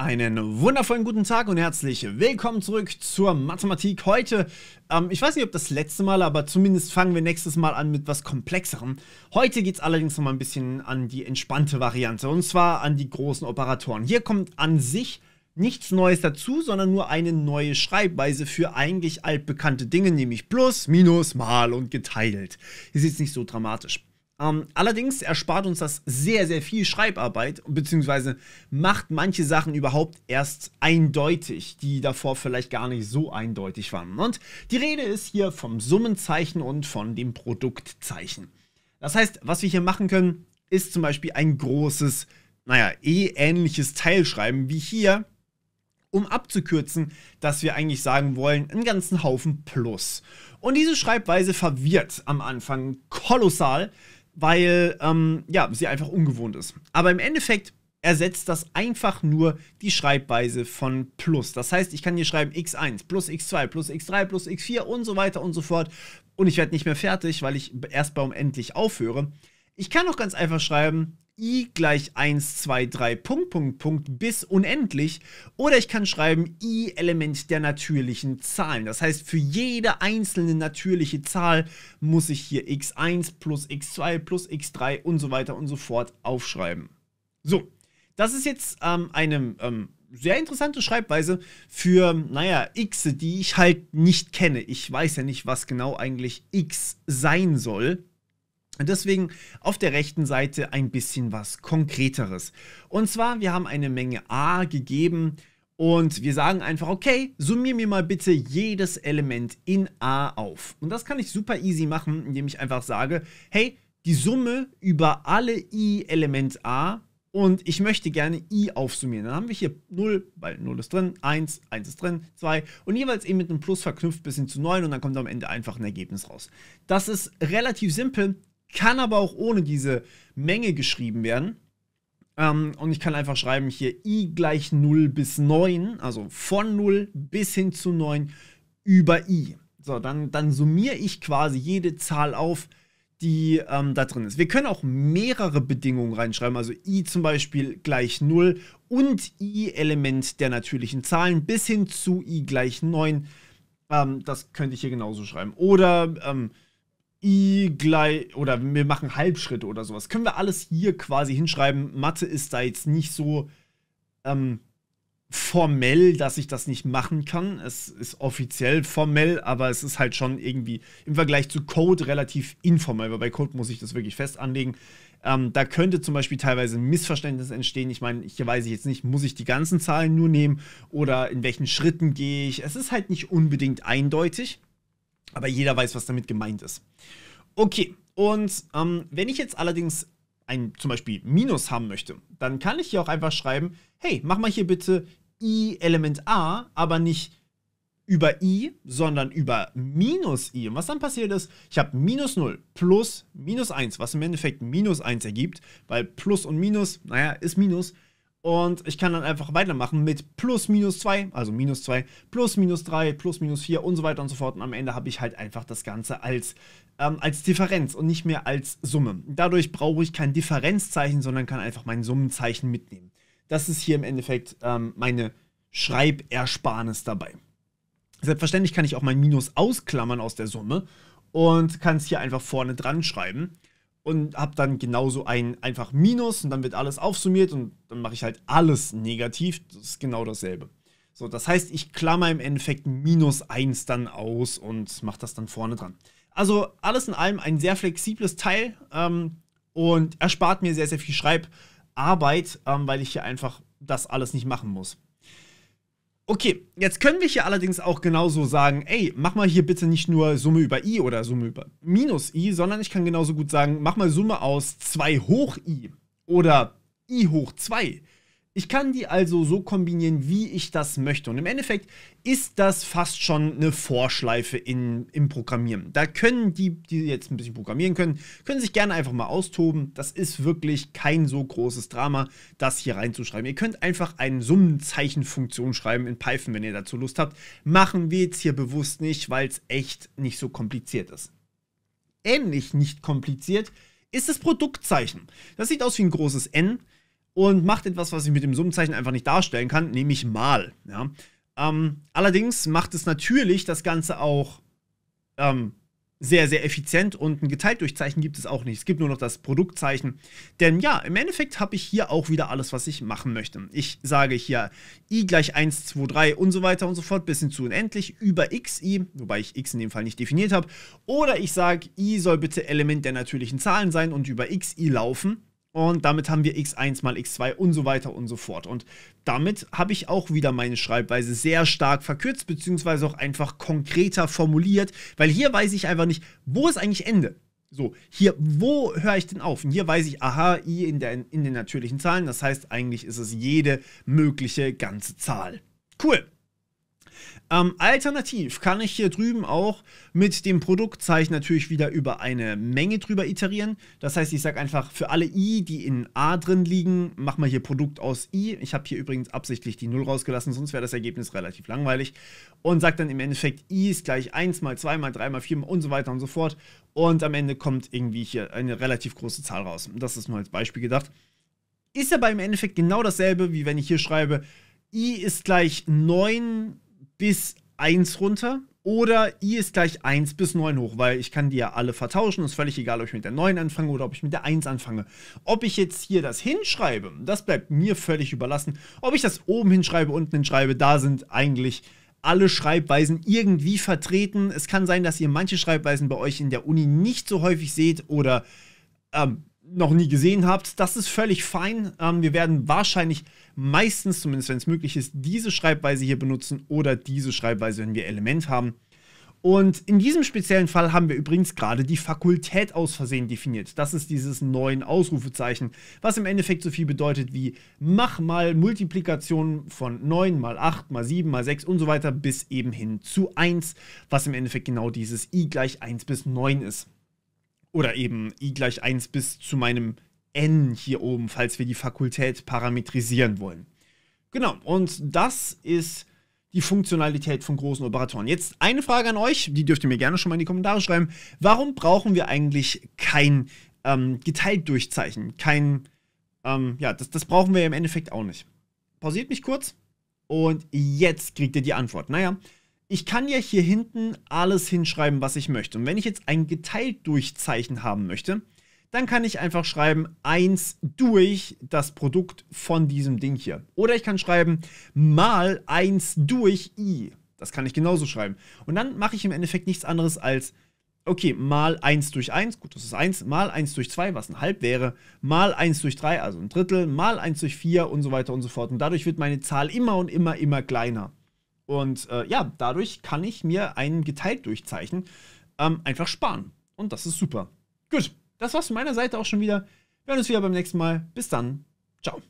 Einen wundervollen guten Tag und herzlich willkommen zurück zur Mathematik. Heute, ähm, ich weiß nicht, ob das letzte Mal, aber zumindest fangen wir nächstes Mal an mit was Komplexerem. Heute geht es allerdings nochmal ein bisschen an die entspannte Variante und zwar an die großen Operatoren. Hier kommt an sich nichts Neues dazu, sondern nur eine neue Schreibweise für eigentlich altbekannte Dinge, nämlich plus, minus, mal und geteilt. Hier Ist jetzt nicht so dramatisch. Um, ähm, allerdings erspart uns das sehr, sehr viel Schreibarbeit, beziehungsweise macht manche Sachen überhaupt erst eindeutig, die davor vielleicht gar nicht so eindeutig waren. Und die Rede ist hier vom Summenzeichen und von dem Produktzeichen. Das heißt, was wir hier machen können, ist zum Beispiel ein großes, naja, E-ähnliches Teil schreiben, wie hier, um abzukürzen, dass wir eigentlich sagen wollen, einen ganzen Haufen Plus. Und diese Schreibweise verwirrt am Anfang kolossal, weil ähm, ja, sie einfach ungewohnt ist. Aber im Endeffekt ersetzt das einfach nur die Schreibweise von Plus. Das heißt, ich kann hier schreiben x1 plus x2 plus x3 plus x4 und so weiter und so fort. Und ich werde nicht mehr fertig, weil ich erst beim Endlich aufhöre. Ich kann auch ganz einfach schreiben i gleich 1, 2, 3, Punkt, Punkt, Punkt bis unendlich. Oder ich kann schreiben i Element der natürlichen Zahlen. Das heißt, für jede einzelne natürliche Zahl muss ich hier x1 plus x2 plus x3 und so weiter und so fort aufschreiben. So, das ist jetzt ähm, eine ähm, sehr interessante Schreibweise für, naja, x, die ich halt nicht kenne. Ich weiß ja nicht, was genau eigentlich x sein soll. Deswegen auf der rechten Seite ein bisschen was Konkreteres. Und zwar, wir haben eine Menge A gegeben und wir sagen einfach, okay, summier mir mal bitte jedes Element in A auf. Und das kann ich super easy machen, indem ich einfach sage, hey, die Summe über alle i-Element A und ich möchte gerne i aufsummieren. Dann haben wir hier 0, weil 0 ist drin, 1, 1 ist drin, 2 und jeweils eben mit einem Plus verknüpft bis hin zu 9 und dann kommt am Ende einfach ein Ergebnis raus. Das ist relativ simpel, kann aber auch ohne diese Menge geschrieben werden. Ähm, und ich kann einfach schreiben hier i gleich 0 bis 9, also von 0 bis hin zu 9 über i. So, dann, dann summiere ich quasi jede Zahl auf, die ähm, da drin ist. Wir können auch mehrere Bedingungen reinschreiben, also i zum Beispiel gleich 0 und i Element der natürlichen Zahlen bis hin zu i gleich 9. Ähm, das könnte ich hier genauso schreiben. Oder ähm, I gleich oder wir machen Halbschritte oder sowas. Können wir alles hier quasi hinschreiben? Mathe ist da jetzt nicht so ähm, formell, dass ich das nicht machen kann. Es ist offiziell formell, aber es ist halt schon irgendwie im Vergleich zu Code relativ informell, weil bei Code muss ich das wirklich fest anlegen. Ähm, da könnte zum Beispiel teilweise ein Missverständnis entstehen. Ich meine, hier weiß ich jetzt nicht, muss ich die ganzen Zahlen nur nehmen oder in welchen Schritten gehe ich. Es ist halt nicht unbedingt eindeutig. Aber jeder weiß, was damit gemeint ist. Okay, und ähm, wenn ich jetzt allerdings ein zum Beispiel Minus haben möchte, dann kann ich hier auch einfach schreiben, hey, mach mal hier bitte i Element a, aber nicht über i, sondern über minus i. Und was dann passiert ist, ich habe minus 0 plus minus 1, was im Endeffekt minus 1 ergibt, weil plus und minus, naja, ist minus. Und ich kann dann einfach weitermachen mit plus minus 2, also minus 2, plus minus 3, plus minus 4 und so weiter und so fort. Und am Ende habe ich halt einfach das Ganze als, ähm, als Differenz und nicht mehr als Summe. Dadurch brauche ich kein Differenzzeichen, sondern kann einfach mein Summenzeichen mitnehmen. Das ist hier im Endeffekt ähm, meine Schreibersparnis dabei. Selbstverständlich kann ich auch mein Minus ausklammern aus der Summe und kann es hier einfach vorne dran schreiben und habe dann genauso ein einfach Minus und dann wird alles aufsummiert und dann mache ich halt alles negativ. Das ist genau dasselbe. So, das heißt, ich klammer im Endeffekt minus 1 dann aus und mache das dann vorne dran. Also alles in allem ein sehr flexibles Teil ähm, und erspart mir sehr, sehr viel Schreibarbeit, ähm, weil ich hier einfach das alles nicht machen muss. Okay, jetzt können wir hier allerdings auch genauso sagen, ey, mach mal hier bitte nicht nur Summe über i oder Summe über minus i, sondern ich kann genauso gut sagen, mach mal Summe aus 2 hoch i oder i hoch 2 ich kann die also so kombinieren, wie ich das möchte. Und im Endeffekt ist das fast schon eine Vorschleife in, im Programmieren. Da können die, die jetzt ein bisschen programmieren können, können sich gerne einfach mal austoben. Das ist wirklich kein so großes Drama, das hier reinzuschreiben. Ihr könnt einfach eine Summenzeichenfunktion schreiben in Python, wenn ihr dazu Lust habt. Machen wir jetzt hier bewusst nicht, weil es echt nicht so kompliziert ist. Ähnlich nicht kompliziert ist das Produktzeichen. Das sieht aus wie ein großes N und macht etwas, was ich mit dem Summenzeichen einfach nicht darstellen kann, nämlich mal. Ja? Ähm, allerdings macht es natürlich das Ganze auch ähm, sehr, sehr effizient und ein geteilt durch Zeichen gibt es auch nicht. Es gibt nur noch das Produktzeichen. Denn ja, im Endeffekt habe ich hier auch wieder alles, was ich machen möchte. Ich sage hier i gleich 1, 2, 3 und so weiter und so fort bis hin zu unendlich über xi, wobei ich x in dem Fall nicht definiert habe. Oder ich sage, i soll bitte Element der natürlichen Zahlen sein und über xi laufen. Und damit haben wir x1 mal x2 und so weiter und so fort. Und damit habe ich auch wieder meine Schreibweise sehr stark verkürzt, beziehungsweise auch einfach konkreter formuliert, weil hier weiß ich einfach nicht, wo ist eigentlich Ende. So, hier, wo höre ich denn auf? Und hier weiß ich, aha, i in, der, in den natürlichen Zahlen. Das heißt, eigentlich ist es jede mögliche ganze Zahl. Cool. Ähm, alternativ kann ich hier drüben auch mit dem Produktzeichen natürlich wieder über eine Menge drüber iterieren. Das heißt, ich sage einfach für alle i, die in a drin liegen, mach mal hier Produkt aus i. Ich habe hier übrigens absichtlich die 0 rausgelassen, sonst wäre das Ergebnis relativ langweilig. Und sage dann im Endeffekt i ist gleich 1 mal 2 mal 3 mal 4 mal und so weiter und so fort. Und am Ende kommt irgendwie hier eine relativ große Zahl raus. Das ist nur als Beispiel gedacht. Ist aber im Endeffekt genau dasselbe, wie wenn ich hier schreibe, i ist gleich 9 bis 1 runter oder i ist gleich 1 bis 9 hoch, weil ich kann die ja alle vertauschen. Ist völlig egal, ob ich mit der 9 anfange oder ob ich mit der 1 anfange. Ob ich jetzt hier das hinschreibe, das bleibt mir völlig überlassen. Ob ich das oben hinschreibe, unten hinschreibe, da sind eigentlich alle Schreibweisen irgendwie vertreten. Es kann sein, dass ihr manche Schreibweisen bei euch in der Uni nicht so häufig seht oder ähm, noch nie gesehen habt. Das ist völlig fein. Ähm, wir werden wahrscheinlich meistens, zumindest wenn es möglich ist, diese Schreibweise hier benutzen oder diese Schreibweise, wenn wir Element haben. Und in diesem speziellen Fall haben wir übrigens gerade die Fakultät aus Versehen definiert. Das ist dieses neuen Ausrufezeichen, was im Endeffekt so viel bedeutet wie mach mal Multiplikationen von 9 mal 8 mal 7 mal 6 und so weiter bis eben hin zu 1, was im Endeffekt genau dieses i gleich 1 bis 9 ist oder eben i gleich 1 bis zu meinem n hier oben, falls wir die Fakultät parametrisieren wollen. Genau, und das ist die Funktionalität von großen Operatoren. Jetzt eine Frage an euch, die dürft ihr mir gerne schon mal in die Kommentare schreiben. Warum brauchen wir eigentlich kein ähm, geteilt durchzeichen? Kein, ähm, ja, das, das brauchen wir im Endeffekt auch nicht. Pausiert mich kurz und jetzt kriegt ihr die Antwort. Naja, ich kann ja hier hinten alles hinschreiben, was ich möchte. Und wenn ich jetzt ein geteilt durch Zeichen haben möchte, dann kann ich einfach schreiben 1 durch das Produkt von diesem Ding hier. Oder ich kann schreiben mal 1 durch i. Das kann ich genauso schreiben. Und dann mache ich im Endeffekt nichts anderes als, okay, mal 1 durch 1, gut, das ist 1, mal 1 durch 2, was ein Halb wäre, mal 1 durch 3, also ein Drittel, mal 1 durch 4 und so weiter und so fort. Und dadurch wird meine Zahl immer und immer, immer kleiner. Und äh, ja, dadurch kann ich mir ein geteilt durchzeichnen ähm, einfach sparen. Und das ist super. Gut, das war's von meiner Seite auch schon wieder. Wir hören uns wieder beim nächsten Mal. Bis dann. Ciao.